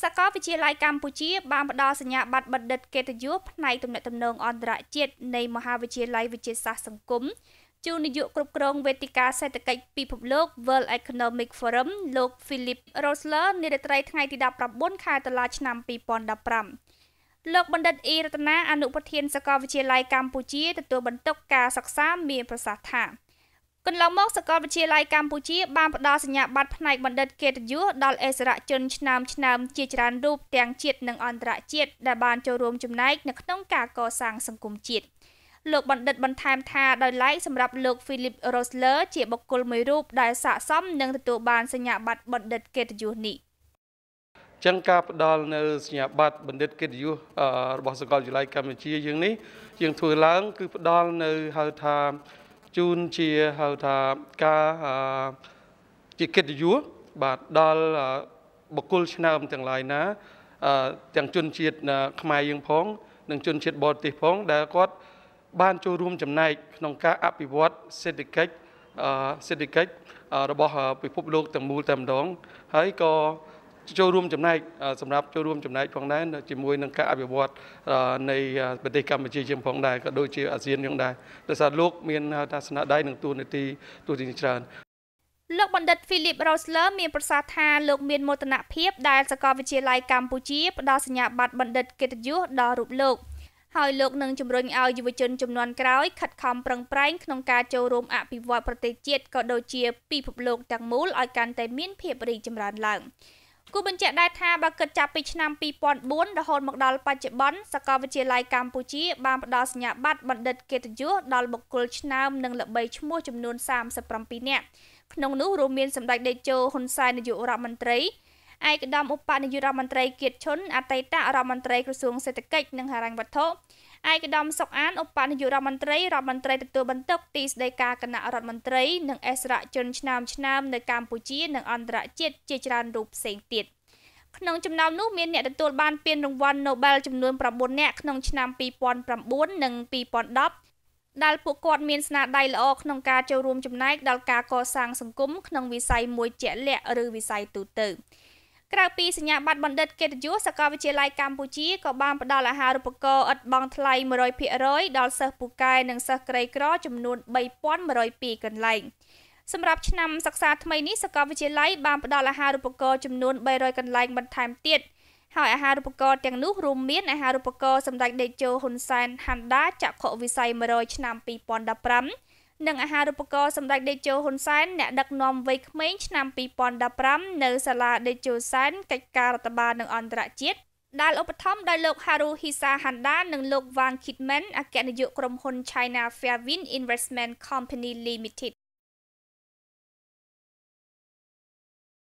សាកលវិទ្យាល័យកម្ពុជាបានផ្ដល់សញ្ញាបត្របបណ្ឌិតកិត្តិយសផ្នែកទំនាក់ទំនងអន្តរជាតិនៃមហាវិទ្យាល័យវិទ្យាសាស្ត្រសង្គមជូននាយកគ្រប់គ្រងវេទិកាសេដ្ឋកិច្ចពិភពលោក World Economic Forum លោក Philip Rosler នារាត្រីថ្ងៃទី19ខែតុលាឆ្នាំ2015លោកបណ្ឌិតអ៊ីរតនាអនុប្រធានសាកលវិទ្យាល័យកម្ពុជាទទួលបន្ទុកការសិក្សាមានប្រសាសន៍ថាកន្លងមកសាកលវិទ្យាល័យកម្ពុជាបានផ្ដល់សញ្ញាបត្រផ្នែកបណ្ឌិតកិត្តិយសដល់អិសរាជជនឆ្នើមឆ្នើមជាច្រើនរូបទាំងជាតិនិងអន្តរជាតិដែលបានចូលរួមចំណែកនៅក្នុងការកសាងសង្គមជាតិលោកបណ្ឌិតបន្ថែមថាដោយឡែកសម្រាប់លោក Philip Rosler ជាបុគ្គលមួយរូបដែលស័ក្តិសមនឹងទទួលបានសញ្ញាបត្របណ្ឌិតកិត្តិយសនេះចឹងការផ្ដល់នៅសញ្ញាបត្របណ្ឌិតកិត្តិយសរបស់សាកលវិទ្យាល័យកម្ពុជាយើងនេះយើងធ្វើឡើង គឺផ្ដល់នៅហៅថាជូនជាហៅថាការជាកិត្តិយសបាទដល់បុគ្គលឆ្នើមទាំងឡាយណាទាំងជនជាតិខ្មែរយើងផងនិងជនជាតិបរទេសផងដែលគាត់បានចូលរួមចំណែកក្នុងការអភិវឌ្ឍសេដ្ឋកិច្ចសេដ្ឋកិច្ចរបស់ពិភពលោកទាំងមូលតែម្ដងហើយក៏ចូលរួមចំណែកសម្រាប់ចូលរួមចំណែកផងដែរជាមួយនឹងការអភិវឌ្ឍនៃប្រទេសកម្ពុជាយើងផងដែរក៏ដូចជាអាស៊ានយើងដែរដោយសារលោកមានថាស្នាដៃនឹងទូនាទីទូទីច្រើនលោកបណ្ឌិត Philip Rosler មានប្រសាសន៍ថាលោកមានមោទនភាពដែលសាកលវិទ្យាល័យកម្ពុជាផ្ដល់សញ្ញាបត្របណ្ឌិតកិត្តិយសដល់រូបលោកហើយលោកនឹងជំរុញឲ្យយុវជនចំនួនក្រោយខិតខំប្រឹងប្រែងក្នុងការចូលរួមអភិវឌ្ឍប្រទេសជាតិក៏ដូចជាពិភពលោកទាំងមូលឲ្យកាន់តែ មានភាពរីកចម្រើនឡើង។គូបញ្ជាក់ដែរថាបើគិតចាប់ពីឆ្នាំ2004រហូតមកដល់បច្ចុប្បន្នសាកលវិទ្យាល័យកម្ពុជាបានផ្ដល់សញ្ញាបត្របណ្ឌិតកិត្តិយសដល់បុគ្គលឆ្នើមនិងល្បីឈ្មោះចំនួន37នាក់ក្នុងនោះរួមមានសម្ដេចតេជោហ៊ុនសែននាយករដ្ឋមន្ត្រីឯកឧត្តមឧបនាយករដ្ឋមន្ត្រីគៀតឈុនអតីតរដ្ឋមន្ត្រីក្រសួងសេដ្ឋកិច្ចនិងហិរញ្ញវត្ថុឯកឧត្តមសុកអានឧបនាយករដ្ឋមន្ត្រីរដ្ឋមន្ត្រីទទួលបន្ទុកទីស្តីការគណៈរដ្ឋមន្ត្រីនិងអិសរាជជនឆ្នើមឆ្នើមនៅកម្ពុជានិងអន្តរជាតិជាច្រើនរូបផ្សេងទៀតក្នុងចំណោមនោះមានអ្នកទទួលបានពានរង្វាន់ Nobel ចំនួន9នាក់ក្នុងឆ្នាំ2009និង2010ដែលពួកគាត់មានស្នាដៃល្អក្នុងការចូលរួមចំណែកដល់ការកសាងសង្គមក្នុងវិស័យមួយជាក់លាក់ឬវិស័យទូទៅ។ក្រៅពីសញ្ញាបត្របណ្ឌិតកិត្តិយសសាកលវិទ្យាល័យកម្ពុជាក៏បានផ្ដល់អាហារូបករណ៍ឥតបង់ថ្លៃ100%ដល់សិស្សពូកែនិងសិស្សក្រីក្រចំនួន3102កន្លែងសម្រាប់ឆ្នាំសិក្សាថ្មីនេះសាកលវិទ្យាល័យបានផ្ដល់អាហារូបករណ៍ចំនួន300កន្លែងបន្ថែមទៀតហើយអាហារូបករណ៍ទាំងនោះរួមមានអាហារូបករណ៍សម្ដេចតេជោហ៊ុនសែនហាន់ដាចក្ខុវិស័យ100ឆ្នាំ2015និងអាហារូបករណ៍សម្ដេចតេជោហ៊ុនសែនអ្នកដឹកនាំវ័យក្មេងឆ្នាំ2015នៅសាលាតេជោសែនកិច្ចការរដ្ឋបាលនិងអន្តរជាតិដែលឧបត្ថម្ភដោយលោក Haru Hisa Handa និងលោក Wang Kidman អគ្គនាយកក្រុមហ៊ុន China Fairwind Investment Company Limited